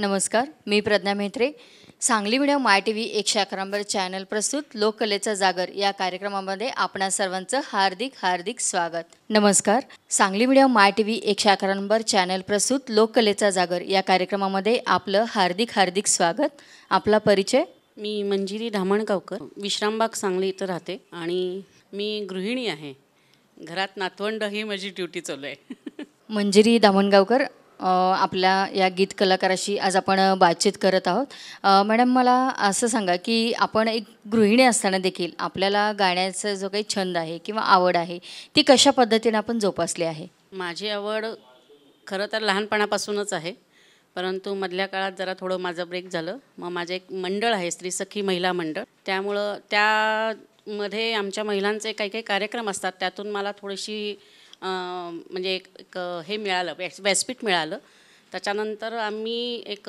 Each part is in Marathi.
नमस्कार मी Pragya Mehatre Sangli media my T V एकशे अकरांबर चॅनल प्रस्तुत लोककलेचा जागर या कार्यक्रमामध्ये आपणा सर्वांचं हार्दिक हार्दिक स्वागत नमस्कार Sangli media my T V एकशे अकरा नंबर चॅनल प्रस्तुत लोककलेचा जागर या कार्यक्रमामध्ये आपलं हार्दिक हार्दिक स्वागत आपला परिचय मी मंजिरी धामणगावकर विश्रामबाग सांगली इथं राहते आणि मी गृहिणी आहे घरात नातवंड ही माझी ड्युटी चालू आहे मंजिरी धामणगावकर आपल्या या गीत कलाकाराशी आज आपण बातचीत करत आहोत मॅडम मला असं सांगा की आपण एक गृहिणी असताना देखील आपल्याला गाण्याचा जो काही छंद आहे किंवा आवड आहे ती कशा पद्धतीने आपण जोपासली आहे माझी आवड खरं तर लहानपणापासूनच आहे परंतु मधल्या काळात जरा थोडं माझं ब्रेक झालं मग माझं एक मंडळ आहे स्त्री सखी महिला मंडळ त्यामुळं त्यामध्ये आमच्या महिलांचे काही काही कार्यक्रम असतात त्यातून मला थोडीशी म्हणजे एक एक हे मिळालं व्यास व्यासपीठ मिळालं त्याच्यानंतर आम्ही एक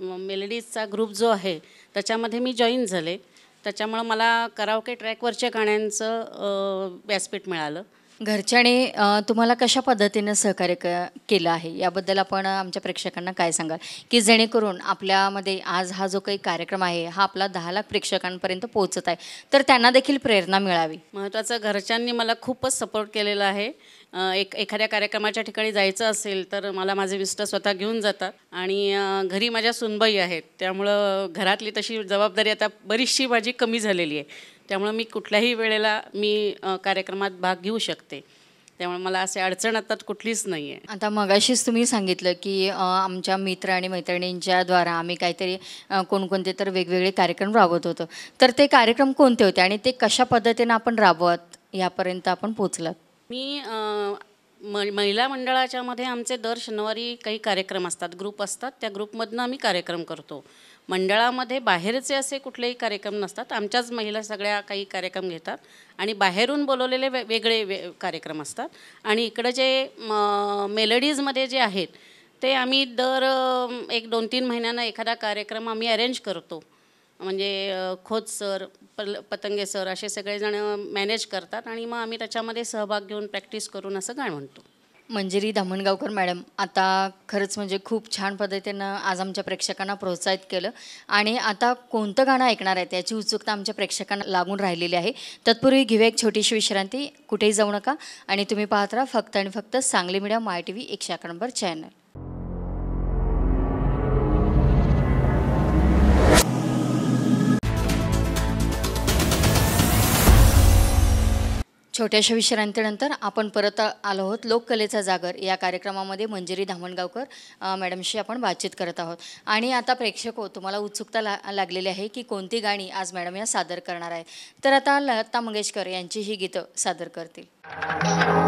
मेलडीजचा ग्रुप जो आहे त्याच्यामध्ये मी जॉईन झाले त्याच्यामुळं मला करावके ट्रॅकवरच्या गाण्यांचं व्यासपीठ मिळालं घरच्याने तुम्हाला कशा पद्धतीनं सहकार्य क केलं आहे याबद्दल आपण आमच्या प्रेक्षकांना काय सांगाल की जेणेकरून आपल्यामध्ये आज हा जो काही कार्यक्रम आहे हा आपला दहा लाख प्रेक्षकांपर्यंत पोहोचत आहे तर त्यांना देखील प्रेरणा मिळावी महत्त्वाचं घरच्यांनी मला खूपच सपोर्ट केलेला आहे एक एखाद्या कार्यक्रमाच्या ठिकाणी जायचं असेल तर मला माझे विस्ट स्वतः घेऊन जातात आणि घरी माझ्या सुनबाई आहेत त्यामुळं घरातली तशी जबाबदारी आता बरीचशी माझी कमी झालेली आहे त्यामुळं मी कुठल्याही वेळेला मी कार्यक्रमात भाग घेऊ शकते त्यामुळे मला असे अडचण आता कुठलीच नाही आहे आता मगाशीच तुम्ही सांगितलं की आमच्या मित्र आणि मैत्रिणींच्या द्वारा आम्ही काहीतरी कोणकोणते तर वेगवेगळे कार्यक्रम राबवत होतो तर ते कार्यक्रम कोणते होते आणि ते कशा पद्धतीनं आपण राबवत यापर्यंत आपण पोचलात मी महिला मंडळाच्यामध्ये आमचे दर शनिवारी काही कार्यक्रम असतात ग्रुप असतात त्या ग्रुपमधनं आम्ही कार्यक्रम करतो मंडळामध्ये बाहेरचे असे कुठलेही कार्यक्रम नसतात आमच्याच महिला सगळ्या काही कार्यक्रम घेतात आणि बाहेरून बोलवलेले वे वेगळे वे कार्यक्रम असतात आणि इकडं जे म मेलडीजमध्ये जे आहेत ते आम्ही दर एक दोन तीन महिन्यांना एखादा कार्यक्रम आम्ही अरेंज करतो म्हणजे खोत सर पल पतंगे सर असे सगळेजण मॅनेज करतात आणि मग आम्ही त्याच्यामध्ये सहभाग घेऊन प्रॅक्टिस करून असं गाणं म्हणतो मंजिरी धामणगावकर मॅडम आता खरंच म्हणजे खूप छान पद्धतीनं आज आमच्या प्रेक्षकांना प्रोत्साहित केलं आणि आता कोणतं गाणं ऐकणार आहे त्याची उत्सुकता आमच्या प्रेक्षकांना लागून राहिलेली आहे तत्पूर्वी घेऊया एक छोटीशी विश्रांती कुठेही जाऊ नका आणि तुम्ही पाहत राहा फक्त आणि फक्त Sangli media my T V एकशे अकरा नंबर चॅनल छोट्याशा विश्रांतीनंतर आपण परत आलो आहोत लोककलेचा जागर या कार्यक्रमामध्ये मंजिरी धामणगावकर मॅडमशी आपण बातचीत करत आहोत आणि आता प्रेक्षक हो तुम्हाला उत्सुकता ला लागलेली आहे की कोणती गाणी आज मॅडम या सादर करणार आहेत तर आता लता मंगेशकर यांची ही गीतं सादर करतील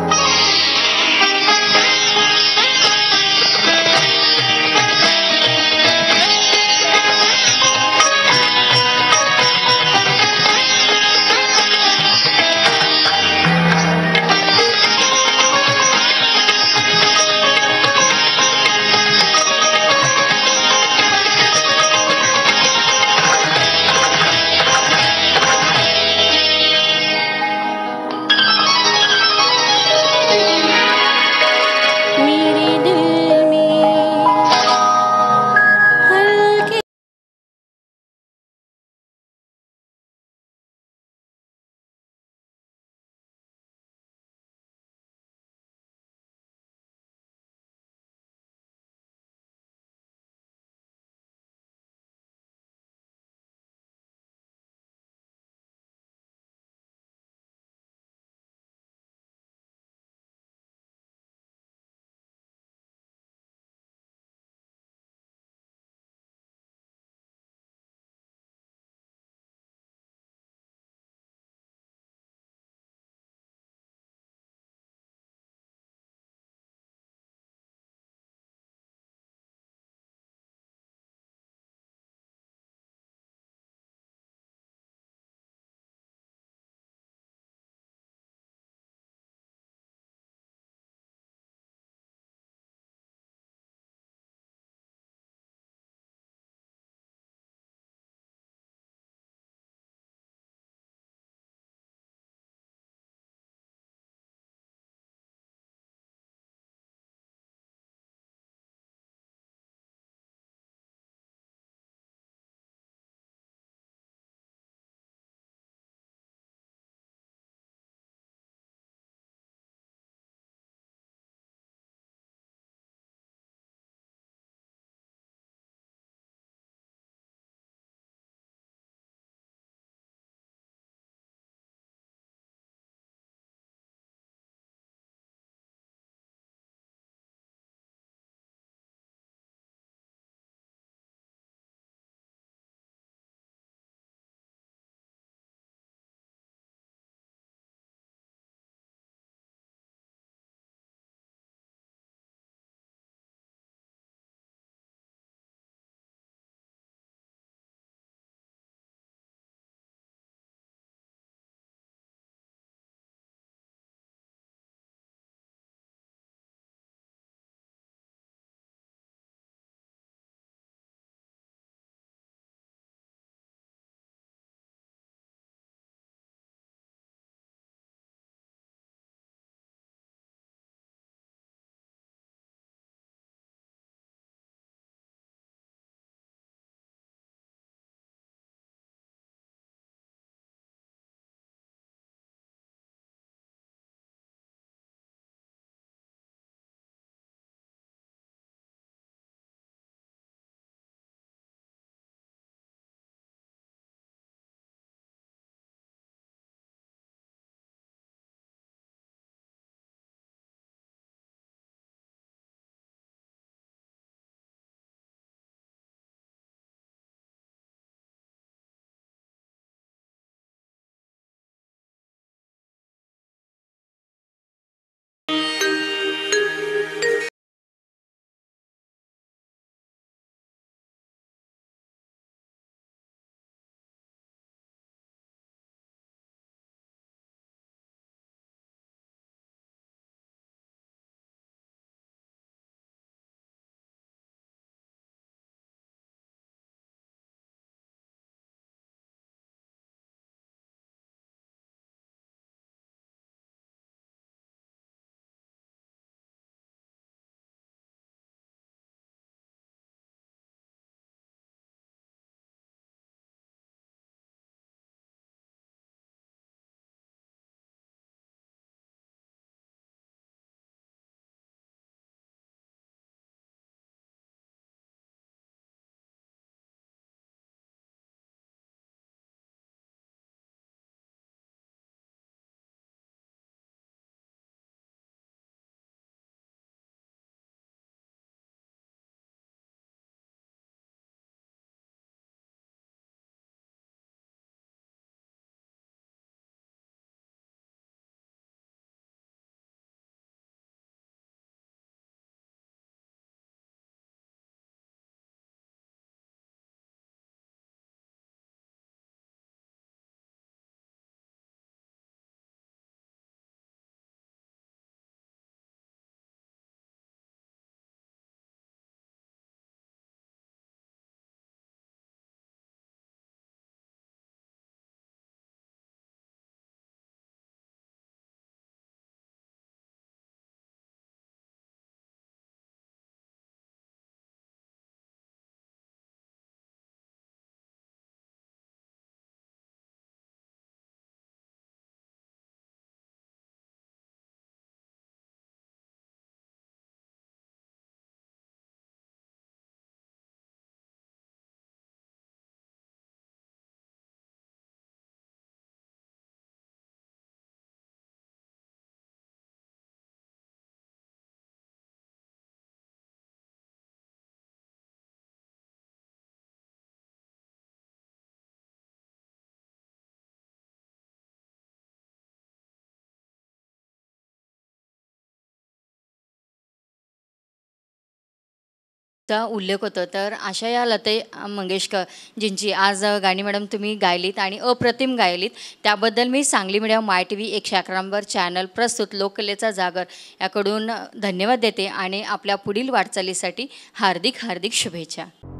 चा उल्लेख होतो तर आशा या लते मंगेशकर जिंची आज गाणी मॅडम तुम्ही गायलीत आणि अप्रतिम गायलीत त्याबद्दल मी Sangli media my T V एकशे शाक्रांबर चॅनल प्रस्तुत लोककलेचा जागर याकडून धन्यवाद देते आणि आपल्या पुढील वाटचालीसाठी हार्दिक हार्दिक शुभेच्छा